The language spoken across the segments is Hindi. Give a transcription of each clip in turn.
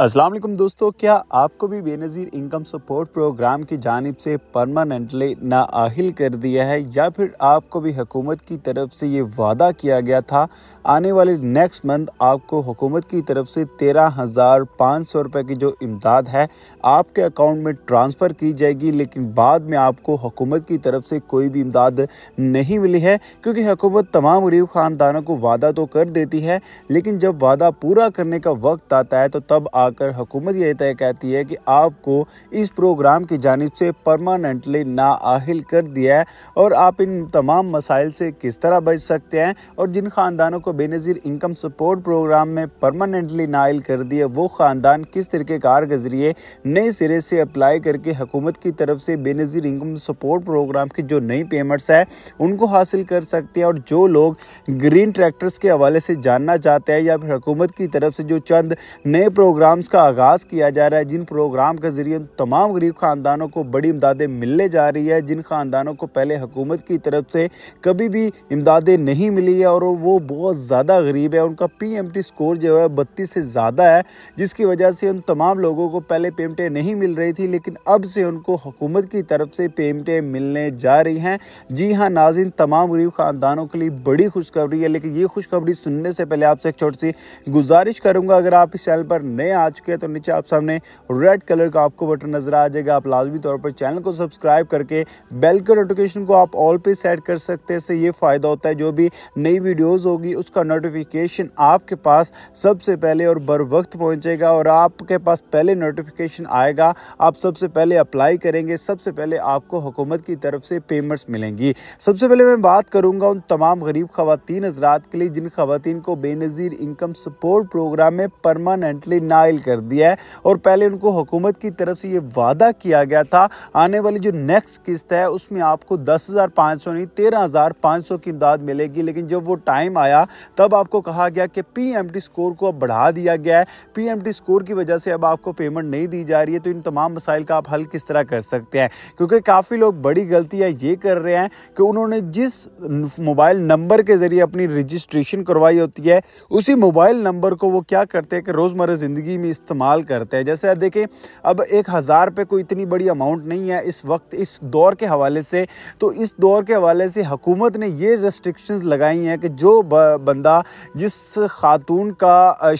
अस्सलाम वालेकुम दोस्तों क्या आपको भी बेनज़ीर इनकम सपोर्ट प्रोग्राम की जानब से परमानेंटली नााहिल कर दिया है या फिर आपको भी हुकूमत की तरफ से ये वादा किया गया था आने वाले नेक्स्ट मंथ आपको हुकूमत की तरफ से तेरह हज़ार पाँच सौ रुपये की जो इमदाद है आपके अकाउंट में ट्रांसफ़र की जाएगी लेकिन बाद में आपको हुकूमत की तरफ से कोई भी इमदाद नहीं मिली है क्योंकि हुकूमत तमाम गरीब ख़ानदानों को वादा तो कर देती है लेकिन जब वादा पूरा करने का वक्त आता है तो तब आप आकर हुकूमत यह तय कहती है कि आपको इस प्रोग्राम की जानब से परमानेंटली नााहिल कर दिया है और आप इन तमाम मसाइल से किस तरह बच सकते हैं और जिन ख़ानदानों को बेनज़ीर इनकम सपोर्ट प्रोग्राम में परमानेंटली नाइल कर दिया वो ख़ानदान किस तरीक़ेकार के ज़रिए नए सिरे से अप्लाई करके हुकूमत की तरफ से बेनज़ीर इनकम सपोर्ट प्रोग्राम की जो नई पेमेंट्स है उनको हासिल कर सकते हैं और जो लोग ग्रीन ट्रैक्टर्स के हवाले से जानना चाहते हैं या फिर हुकूमत की तरफ से जो चंद नए प्रोग्राम प्रोग्राम्स का आगाज़ किया जा रहा है जिन प्रोग्राम के ज़रिए तमाम गरीब ख़ानदानों को बड़ी इमदादें मिलने जा रही है जिन ख़ानदानों को पहले हुकूमत की तरफ से कभी भी इमदादें नहीं मिली है और वो बहुत ज़्यादा गरीब है उनका पी एम टी स्कोर जो है बत्तीस से ज़्यादा है जिसकी वजह से उन तमाम लोगों को पहले पेमेंटें नहीं मिल रही थी लेकिन अब से उनको हुकूमत की तरफ से पेमेंटें मिलने जा रही हैं जी हाँ नाजिन तमाम गरीब ख़ानदानों के लिए बड़ी खुशखबरी है लेकिन ये खुशखबरी सुनने से पहले आपसे एक छोटी सी गुजारिश करूँगा अगर आप इस चैनल पर नए आ आ चुके हैं तो नीचे आप सामने रेड कलर का आपको बटन नज़र आ जाएगा आप लाजमी तौर पर चैनल को सब्सक्राइब करके बेल का नोटिफिकेशन को आप ऑल पे सेट कर सकते हैं इससे ये फ़ायदा होता है जो भी नई वीडियोज़ होगी उसका नोटिफिकेशन आपके पास सबसे पहले और बर वक्त पहुंचेगा और आपके पास पहले नोटिफिकेशन आएगा आप सबसे पहले अप्लाई करेंगे सबसे पहले आपको हुकूमत की तरफ से पेमेंट्स मिलेंगी सबसे पहले मैं बात करूंगा उन तमाम गरीब खातन हजरात के लिए जिन खातन को बेनज़ीर इनकम सपोर्ट प्रोग्राम में परमानेंटली ना मुंतकिल कर दिया है और पहले उनको हुकूमत की तरफ से ये वादा किया गया था आने वाली जो नेक्स्ट किस्त है उसमें आपको दस हज़ार पाँच सौ नहीं तेरह हज़ार पाँच सौ की इमदाद मिलेगी लेकिन जब वो टाइम आया तब आपको कहा गया कि पी एम टी स्कोर को अब बढ़ा दिया गया है पी एम टी स्कोर की वजह से अब आपको पेमेंट नहीं दी जा रही है तो इन तमाम मसाइल का आप हल किस तरह कर सकते हैं क्योंकि काफ़ी लोग बड़ी गलतियाँ ये कर रहे हैं कि उन्होंने जिस मोबाइल नंबर के ज़रिए अपनी रजिस्ट्रेशन करवाई होती है उसी मोबाइल नंबर को वो क्या करते हैं कि रोज़मर्रा ज़िंदगी में भी इस्तेमाल करते हैं जैसे देखें अब एक हज़ार पे कोई इतनी बड़ी अमाउंट नहीं है इस वक्त इस दौर के हवाले से तो इस दौर के हवाले से हकूमत ने ये रेस्ट्रिक्शंस लगाई हैं कि जो बंदा जिस खातून का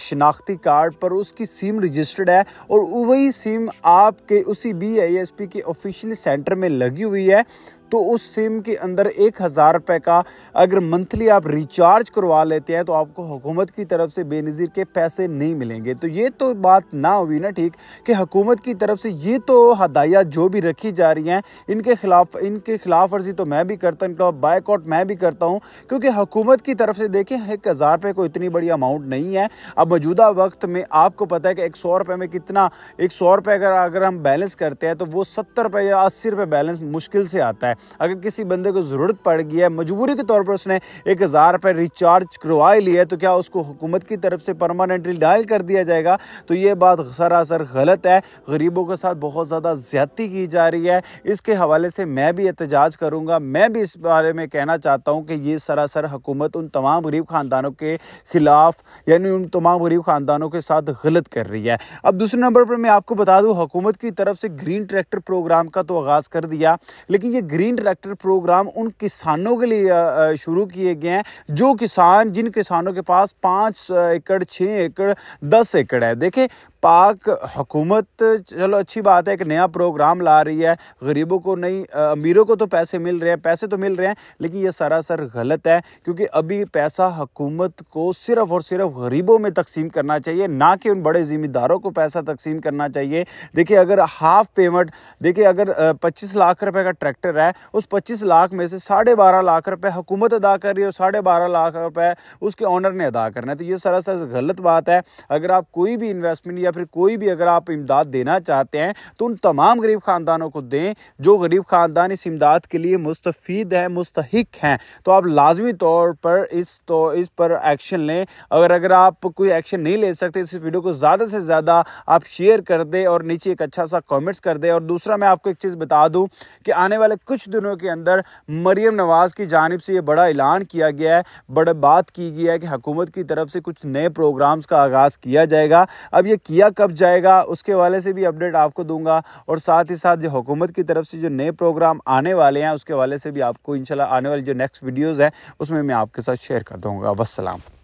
शिनाख्ती कार्ड पर उसकी सिम रजिस्टर्ड है और वही सिम आपके उसी बी आई एस पी के ऑफिशियल सेंटर में लगी हुई है तो उस सिम के अंदर एक हज़ार रुपये का अगर मंथली आप रिचार्ज करवा लेते हैं तो आपको हुकूमत की तरफ से बेनज़ीर के पैसे नहीं मिलेंगे तो ये तो बात ना हुई ना ठीक कि हुकूमत की तरफ से ये तो हदायत जो भी रखी जा रही हैं इनके खिलाफ इनके खिलाफ वर्जी तो मैं भी करता हूँ इनका बाइकआउट मैं भी करता हूँ क्योंकि हुकूमत की तरफ से देखें एक हज़ार रुपये को इतनी बड़ी अमाउंट नहीं है अब मौजूदा वक्त में आपको पता है कि एक सौ रुपये में कितना एक सौ रुपये अगर अगर हम बैलेंस करते हैं तो वो सत्तर रुपये या अस्सी रुपये बैलेंस मुश्किल से आता है अगर किसी बंदे को ज़रूरत पड़ गई है मजबूरी के तौर पर उसने एक हज़ार रुपये रिचार्ज करवा लिया है तो क्या उसको हुकूमत की तरफ से परमानेंटली डायल कर दिया जाएगा तो ये बात सरासर गलत है गरीबों के साथ बहुत ज़्यादा ज्यादती की जा रही है इसके हवाले से मैं भी एहतजाज करूँगा मैं भी इस बारे में कहना चाहता हूँ कि ये सरासर हुकूमत उन तमाम गरीब ख़ानदानों के ख़िलाफ़ यानी उन तमाम गरीब ख़ानदानों के साथ गलत कर रही है अब दूसरे नंबर पर मैं आपको बता दूँ हुकूमत की तरफ से ग्रीन ट्रैक्टर प्रोग्राम का तो आगाज़ कर दिया लेकिन ये ग्रीन ग्रीन ट्रैक्टर प्रोग्राम उन किसानों के लिए शुरू किए गए हैं जो किसान जिन किसानों के पास पाँच एकड़ छः एकड़ दस एकड़ है देखें पाक हुकूमत चलो अच्छी बात है एक नया प्रोग्राम ला रही है गरीबों को नहीं अमीरों को तो पैसे मिल रहे हैं पैसे तो मिल रहे हैं लेकिन ये सरासर गलत है क्योंकि अभी पैसा हुकूमत को सिर्फ और सिर्फ गरीबों में तकसीम करना चाहिए ना कि उन बड़े ज़िम्मेदारों को पैसा तकसीम करना चाहिए देखिए अगर हाफ पेमेंट देखिए अगर पच्चीस लाख रुपये का ट्रैक्टर है उस पच्चीस लाख में से साढ़े बारह लाख रुपये हुकूमत अदा कर रही है और साढ़े बारह लाख रुपये उसके ऑनर ने अदा करना है तो ये सरासर गलत बात है अगर आप कोई भी इन्वेस्टमेंट या फिर कोई भी अगर आप इमदाद देना चाहते हैं तो उन तमाम गरीब ख़ानदानों को दें जो गरीब ख़ानदान इस इमदाद के लिए मुस्तफ़ीद हैं मुस्तक हैं तो आप लाजमी तौर पर इस तो इस पर एक्शन लें अगर अगर आप कोई एक्शन नहीं ले सकते इस वीडियो को ज़्यादा से ज़्यादा आप शेयर कर दें और नीचे एक अच्छा सा कॉमेंट्स कर दें और दूसरा मैं आपको एक चीज़ बता दूँ कि आने वाले कुछ दिनों के अंदर मरीम नवाज़ की जानब से ये बड़ा ऐलान किया गया है बड़ा बात की गई है कि हकूमत की तरफ से कुछ नए प्रोग्राम्स का आगाज़ किया जाएगा अब ये किया या कब जाएगा उसके वाले से भी अपडेट आपको दूंगा और साथ ही साथ जो हुकूमत की तरफ से जो नए प्रोग्राम आने वाले हैं उसके वाले से भी आपको इंशाल्लाह आने वाली जो नेक्स्ट वीडियोज़ हैं उसमें मैं आपके साथ शेयर कर दूँगा वसलम